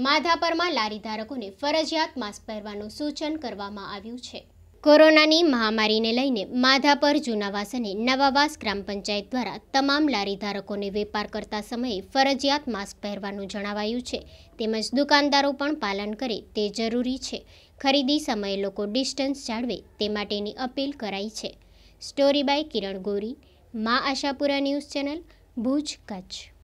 માધાપરમાં લારી ધારકોને ફરજિયાત માસ્ક પહેરવાનું સૂચન કરવામાં આવ્યું છે કોરોનાની મહામારીને લઈને માધાપર જૂનાવાસ અને નવાવાસ ગ્રામ પંચાયત દ્વારા તમામ લારી ધારકોને વેપાર કરતા સમયે ફરજિયાત માસ્ક પહેરવાનું જણાવાયું છે તેમજ દુકાનદારો પણ પાલન કરે તે જરૂરી છે ખરીદી સમયે લોકો ડિસ્ટન્સ જાળવે તે માટેની અપીલ કરાઈ છે story by Kiran Gori Maa Ashapura news channel Bhuj Kutch